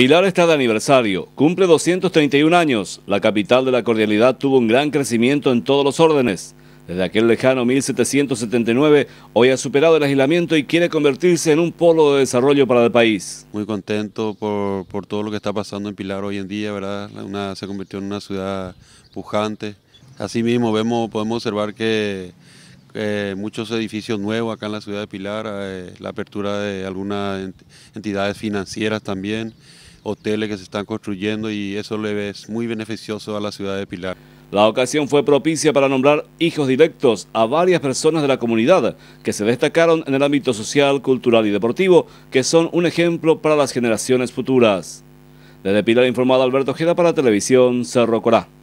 Pilar está de aniversario, cumple 231 años. La capital de la cordialidad tuvo un gran crecimiento en todos los órdenes. Desde aquel lejano 1779, hoy ha superado el aislamiento y quiere convertirse en un polo de desarrollo para el país. Muy contento por, todo lo que está pasando en Pilar hoy en día, ¿verdad? Una, se convirtió en una ciudad pujante. Asimismo, vemos, podemos observar que muchos edificios nuevos acá en la ciudad de Pilar, eh, la apertura de algunas entidades financieras también hoteles que se están construyendo y eso le es muy beneficioso a la ciudad de Pilar. La ocasión fue propicia para nombrar hijos directos a varias personas de la comunidad que se destacaron en el ámbito social, cultural y deportivo, que son un ejemplo para las generaciones futuras. Desde Pilar informado Alberto Ojeda para Televisión Cerro Corá.